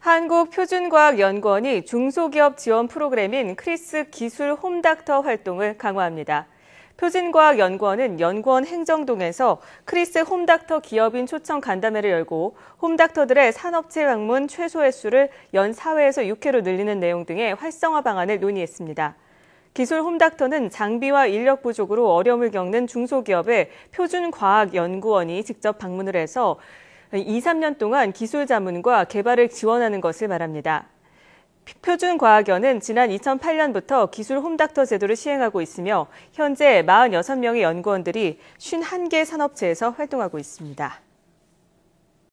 한국표준과학연구원이 중소기업 지원 프로그램인 크리스 기술 홈닥터 활동을 강화합니다. 표준과학연구원은 연구원 행정동에서 크리스 홈닥터 기업인 초청 간담회를 열고 홈닥터들의 산업체 방문 최소 횟수를 연 4회에서 6회로 늘리는 내용 등의 활성화 방안을 논의했습니다. 기술 홈닥터는 장비와 인력 부족으로 어려움을 겪는 중소기업에 표준과학연구원이 직접 방문을 해서 2, 3년 동안 기술 자문과 개발을 지원하는 것을 말합니다. 표준과학연은 지난 2008년부터 기술 홈닥터 제도를 시행하고 있으며 현재 46명의 연구원들이 51개 산업체에서 활동하고 있습니다.